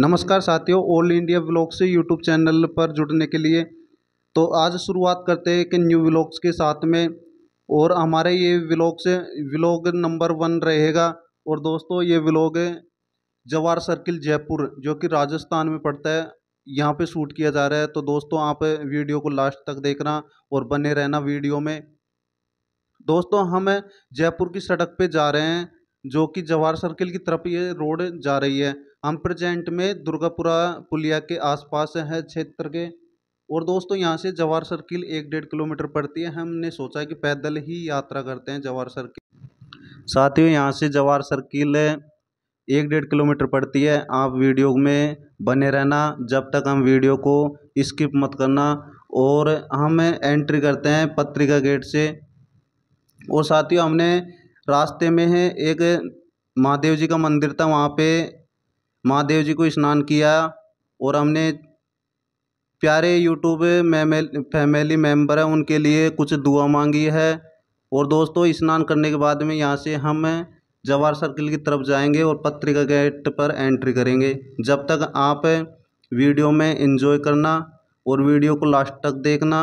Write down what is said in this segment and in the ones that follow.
नमस्कार साथियों all India blog से यूट्यूब चैनल पर जुड़ने के लिए तो आज शुरुआत करते हैं कि न्यू ब्लॉग्स के साथ में और हमारे ये ब्लॉग्स से नंबर वन रहेगा और दोस्तों ये ब्लॉग है जवार सर्किल जयपुर जो कि राजस्थान में पड़ता है यहाँ पे शूट किया जा रहा है तो दोस्तों आप वीडियो को लास्ट तक देखना और बने रहना वीडियो में दोस्तों हम जयपुर की सड़क पे जा रहे हैं जो कि जवाहर सर्किल की तरफ ये रोड जा रही है हम प्रजेंट में दुर्गापुरा पुलिया के आसपास है क्षेत्र के और दोस्तों यहाँ से जवाहर सर्किल एक डेढ़ किलोमीटर पड़ती है हमने सोचा कि पैदल ही यात्रा करते हैं जवाहर सर्किल साथियों यहाँ से जवाहर सर्किल एक डेढ़ किलोमीटर पड़ती है आप वीडियो में बने रहना जब तक हम वीडियो को स्किप मत करना और हम एंट्री करते हैं पत्रिका गेट से और साथियों हमने रास्ते में है एक महादेव जी का मंदिर था वहाँ पे महादेव जी को स्नान किया और हमने प्यारे यूट्यूब फैमिली मेम्बर हैं उनके लिए कुछ दुआ मांगी है और दोस्तों स्नान करने के बाद में यहाँ से हम जवाहर सर्किल की तरफ जाएंगे और पत्रिका गेट पर एंट्री करेंगे जब तक आप वीडियो में इन्जॉय करना और वीडियो को लास्ट तक देखना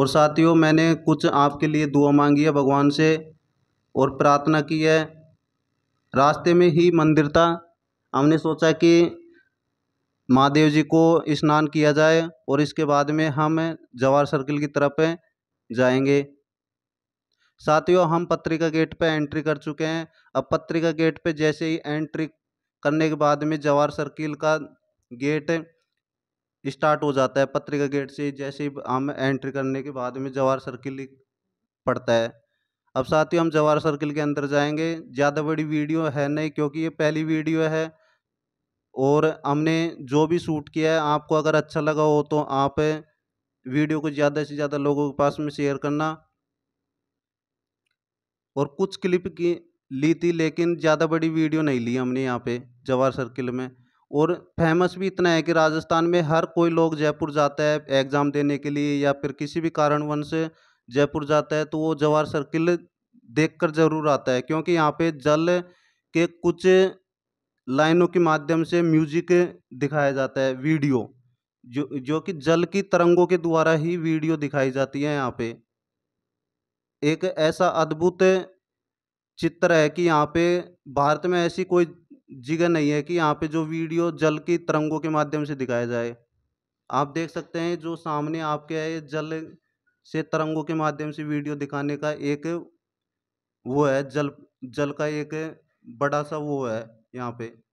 और साथियों मैंने कुछ आपके लिए दुआ मांगी है भगवान से और प्रार्थना की है रास्ते में ही मंदिर था हमने सोचा कि महादेव जी को स्नान किया जाए और इसके बाद में हम जवाहर सर्किल की तरफ जाएंगे साथियों हम पत्रिका गेट पर एंट्री कर चुके हैं अब पत्रिका गेट पर जैसे ही एंट्री करने के बाद में जवाहर सर्किल का गेट स्टार्ट हो जाता है पत्रिका गेट से जैसे ही हम एंट्री करने के बाद में जवाहर सर्किल पड़ता है अब साथियों हम जवाहर सर्किल के अंदर जाएंगे ज़्यादा बड़ी वीडियो है नहीं क्योंकि ये पहली वीडियो है और हमने जो भी शूट किया है आपको अगर अच्छा लगा हो तो आप वीडियो को ज़्यादा से ज़्यादा लोगों के पास में शेयर करना और कुछ क्लिप की ली थी लेकिन ज़्यादा बड़ी वीडियो नहीं ली हमने यहाँ पे जवाहर सर्किल में और फेमस भी इतना है कि राजस्थान में हर कोई लोग जयपुर जाता है एग्ज़ाम देने के लिए या फिर किसी भी कारणवंश जयपुर जाता है तो वो जवाहर सर्किल देख कर ज़रूर आता है क्योंकि यहाँ पे जल के कुछ लाइनों के माध्यम से म्यूजिक दिखाया जाता है वीडियो जो जो कि जल की तरंगों के द्वारा ही वीडियो दिखाई जाती है यहाँ पे एक ऐसा अद्भुत चित्र है कि यहाँ पे भारत में ऐसी कोई जगह नहीं है कि यहाँ पे जो वीडियो जल की तरंगों के माध्यम से दिखाया जाए आप देख सकते हैं जो सामने आपके है जल से तरंगों के माध्यम से वीडियो दिखाने का एक वो है जल जल का एक बड़ा सा वो है यहाँ पे